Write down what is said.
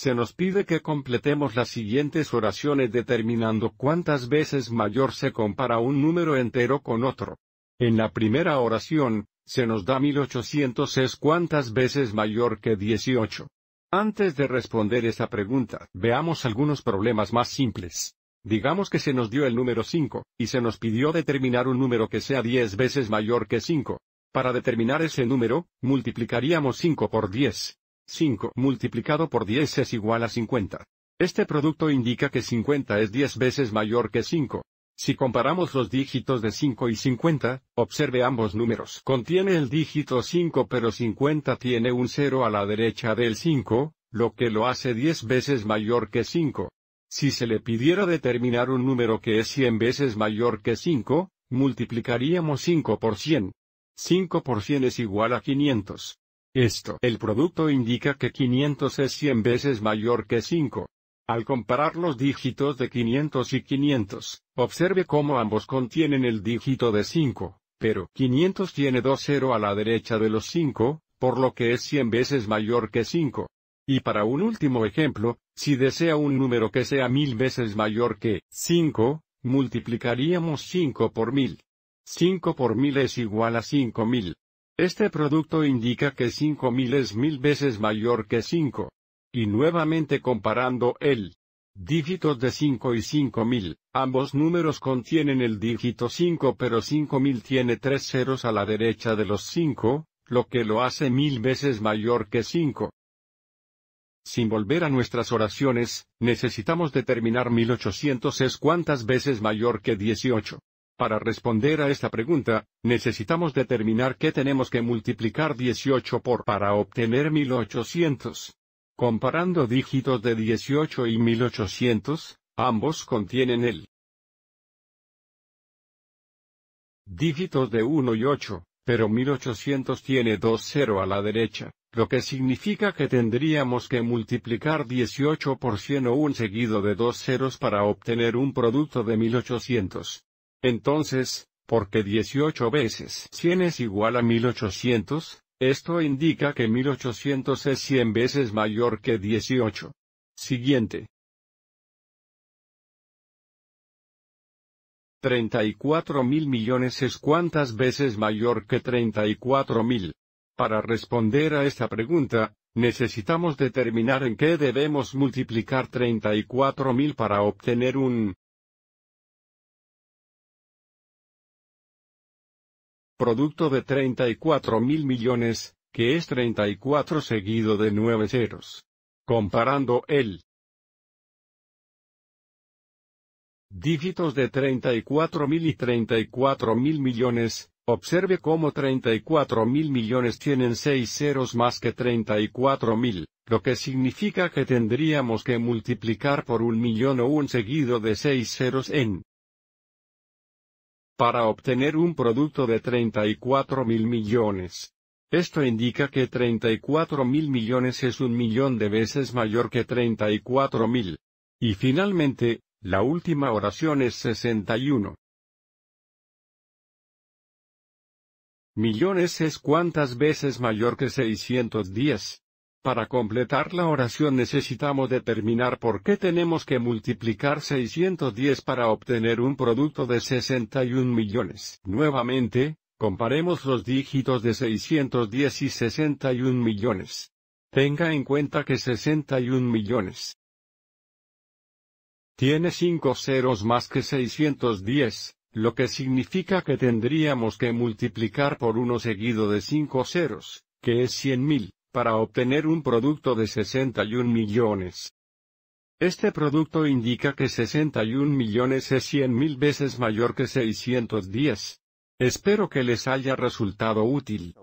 se nos pide que completemos las siguientes oraciones determinando cuántas veces mayor se compara un número entero con otro. En la primera oración, se nos da 1800 es cuántas veces mayor que 18. Antes de responder esa pregunta, veamos algunos problemas más simples. Digamos que se nos dio el número 5, y se nos pidió determinar un número que sea 10 veces mayor que 5. Para determinar ese número, multiplicaríamos 5 por 10, 5 multiplicado por 10 es igual a 50. Este producto indica que 50 es 10 veces mayor que 5. Si comparamos los dígitos de 5 y 50, observe ambos números. Contiene el dígito 5 pero 50 tiene un 0 a la derecha del 5, lo que lo hace 10 veces mayor que 5. Si se le pidiera determinar un número que es 100 veces mayor que 5, multiplicaríamos 5 por 100. 5 por 100 es igual a 500. Esto, el producto indica que 500 es 100 veces mayor que 5. Al comparar los dígitos de 500 y 500, observe cómo ambos contienen el dígito de 5, pero 500 tiene 2 0 a la derecha de los 5, por lo que es 100 veces mayor que 5. Y para un último ejemplo, si desea un número que sea 1000 veces mayor que 5, multiplicaríamos 5 por 1000. 5 por 1000 es igual a 5000. Este producto indica que 5000 es mil veces mayor que 5. Y nuevamente comparando el dígitos de 5 y 5000, ambos números contienen el dígito 5 pero 5000 tiene tres ceros a la derecha de los 5, lo que lo hace mil veces mayor que 5. Sin volver a nuestras oraciones, necesitamos determinar 1800 es cuántas veces mayor que 18. Para responder a esta pregunta, necesitamos determinar qué tenemos que multiplicar 18 por para obtener 1800. Comparando dígitos de 18 y 1800, ambos contienen el dígitos de 1 y 8, pero 1800 tiene dos ceros a la derecha, lo que significa que tendríamos que multiplicar 18 por 100 o un seguido de dos ceros para obtener un producto de 1800. Entonces, porque 18 veces 100 es igual a 1800, esto indica que 1800 es 100 veces mayor que 18. Siguiente. 34 mil millones es cuántas veces mayor que 34 mil. Para responder a esta pregunta, necesitamos determinar en qué debemos multiplicar 34 mil para obtener un producto de 34 mil millones, que es 34 seguido de 9 ceros. Comparando el dígitos de 34 mil y 34 mil millones, observe cómo 34 mil millones tienen 6 ceros más que 34 mil, lo que significa que tendríamos que multiplicar por un millón o un seguido de 6 ceros en para obtener un producto de 34 mil millones. Esto indica que 34 mil millones es un millón de veces mayor que 34 mil. Y finalmente, la última oración es 61. Millones es cuántas veces mayor que 610. Para completar la oración necesitamos determinar por qué tenemos que multiplicar 610 para obtener un producto de 61 millones. Nuevamente, comparemos los dígitos de 610 y 61 millones. Tenga en cuenta que 61 millones tiene cinco ceros más que 610, lo que significa que tendríamos que multiplicar por uno seguido de cinco ceros, que es 100.000 para obtener un producto de 61 millones. Este producto indica que 61 millones es 100.000 veces mayor que 610. Espero que les haya resultado útil.